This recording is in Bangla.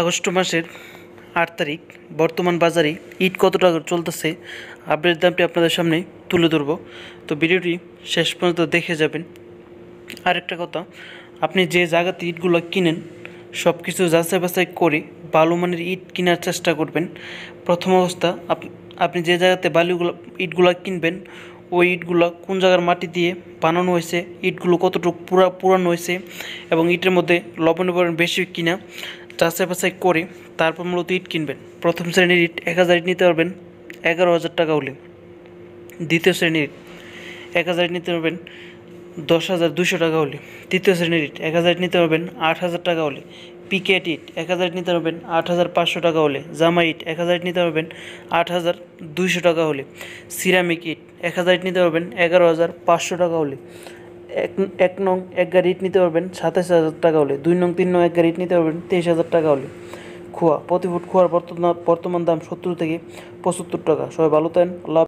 আগস্ট মাসের আট তারিখ বর্তমান বাজারে ইট কত টাকা চলতেছে আপডেট দামটি আপনাদের সামনে তুলে ধরব তো ভিডিওটি শেষ পর্যন্ত দেখে যাবেন আরেকটা কথা আপনি যে জায়গাতে ইটগুলো কিনেন সব কিছু যাচাই বাছাই করে ভালো মানের ইট কেনার চেষ্টা করবেন প্রথম অবস্থা আপনি যে জায়গাতে বালুগুলো ইটগুলো কিনবেন ওই ইটগুলো কোন জায়গার মাটি দিয়ে বানানো হয়েছে ইটগুলো কতটুকু পুরা পুরানো হয়েছে এবং ইটের মধ্যে লবণ বেশি কিনা যাচাই বাছাই করে তারপর মূলত ইট কিনবেন প্রথম শ্রেণীর ইট এক হাজার ইট নিতে পারবেন এগারো হাজার টাকা হলে দ্বিতীয় শ্রেণীর ইট এক হাজার নিতে পারবেন দশ হাজার দুশো টাকা হলে তৃতীয় শ্রেণীর ইট এক হাজার নিতে পারবেন আট হাজার টাকা হলে পিকেট ইট এক হাজার নিতে পারবেন আট হাজার পাঁচশো টাকা হলে জামা ইট এক হাজার নিতে পারবেন আট হাজার দুইশো টাকা হলে সিরামিক ইট এক হাজার নিতে পারবেন এগারো হাজার পাঁচশো টাকা হলে এক এক নং এক গাড়ি ইট নিতে পারবেন সাতাশ হাজার টাকা হলে দুই নং তিন নং এক গাড়ি ইট নিতে পারবেন তেইশ হাজার টাকা হলে খোয়া প্রতি ফুট খোয়ার বর্তমান দাম সত্তর থেকে পঁচাত্তর টাকা সবাই ভালো থাকেন আল্লাহ